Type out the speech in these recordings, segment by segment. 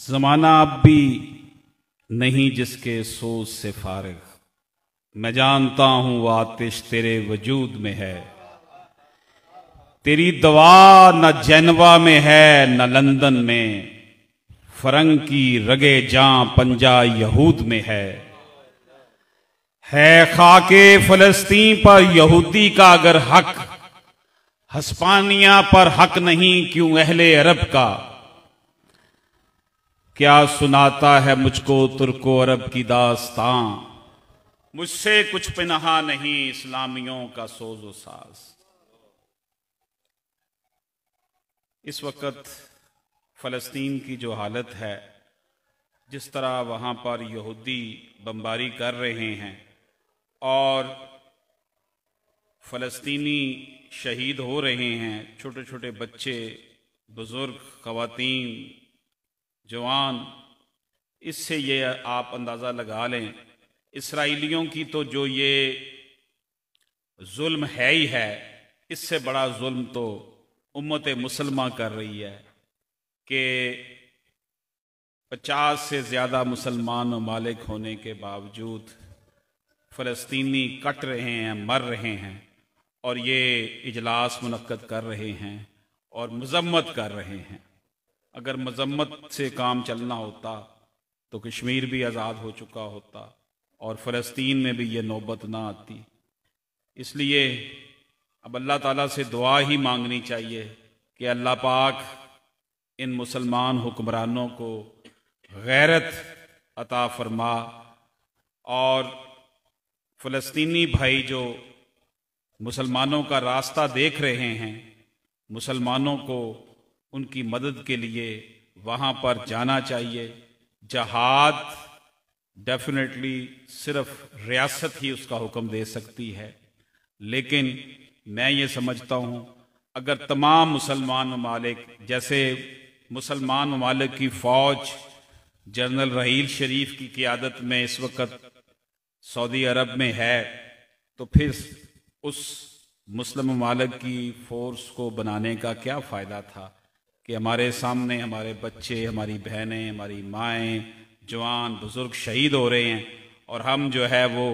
जमाना अब भी नहीं जिसके सोच से फारग मैं जानता हूं आतिश तेरे वजूद में है तेरी दवा न जेनवा में है न लंदन में फरंग की रगे जा पंजा यहूद में है है खाके फलस्तीन पर यहूदी का अगर हक हस्पानिया पर हक नहीं क्यों अहले अरब का क्या सुनाता है मुझको तुर्को अरब की दास्तां मुझसे कुछ पिनहा नहीं इस्लामियों का सोजो साज इस वक्त फ़लस्तीन की जो हालत है जिस तरह वहां पर यहूदी बमबारी कर रहे हैं और फ़लस्तीनी शहीद हो रहे हैं छोटे छोटे बच्चे बुज़ुर्ग ख़वातीन जवान इससे ये आप अंदाज़ा लगा लें इसराइलियों की तो जो ये जुल्म है ही है इससे बड़ा जुल्म तो उम्मत मुसलमा कर रही है कि पचास से ज़्यादा मुसलमान ममालिक होने के बावजूद फ़लस्तनी कट रहे हैं मर रहे हैं और ये इजलास मनक़द कर रहे हैं और मजम्मत कर रहे हैं अगर मजम्मत से काम चलना होता तो कश्मीर भी आज़ाद हो चुका होता और फ़लस्तीन में भी ये नौबत ना आती इसलिए अब अल्लाह ताला से दुआ ही मांगनी चाहिए कि अल्लाह पाक इन मुसलमान हुक्मरानों को गैरत अता फरमा और फ़लस्तीनी भाई जो मुसलमानों का रास्ता देख रहे हैं मुसलमानों को उनकी मदद के लिए वहाँ पर जाना चाहिए जहाद डेफिनेटली सिर्फ रियासत ही उसका हुक्म दे सकती है लेकिन मैं ये समझता हूँ अगर तमाम मुसलमान ममालिक जैसे मुसलमान ममालिक की फ़ौज जनरल रहील शरीफ की क्यादत में इस वक्त सऊदी अरब में है तो फिर उस मुस्लिम ममालिक की फ़ोर्स को बनाने का क्या फ़ायदा था कि हमारे सामने हमारे बच्चे हमारी बहनें हमारी माएँ जवान बुज़ुर्ग शहीद हो रहे हैं और हम जो है वो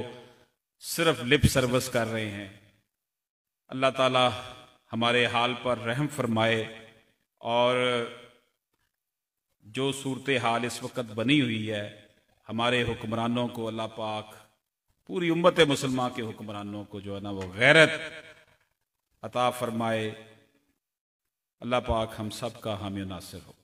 सिर्फ लिप सर्विस कर रहे हैं अल्लाह ताला हमारे हाल पर रहम फरमाए और जो सूरत हाल इस वक्त बनी हुई है हमारे हुक्मरानों को अल्लाह पाक पूरी उम्मत मुसलमान के हुक्मरानों को जो है ना वो गैरत अता फरमाए अल्लाह पाक हम सब का हामी नासिर हो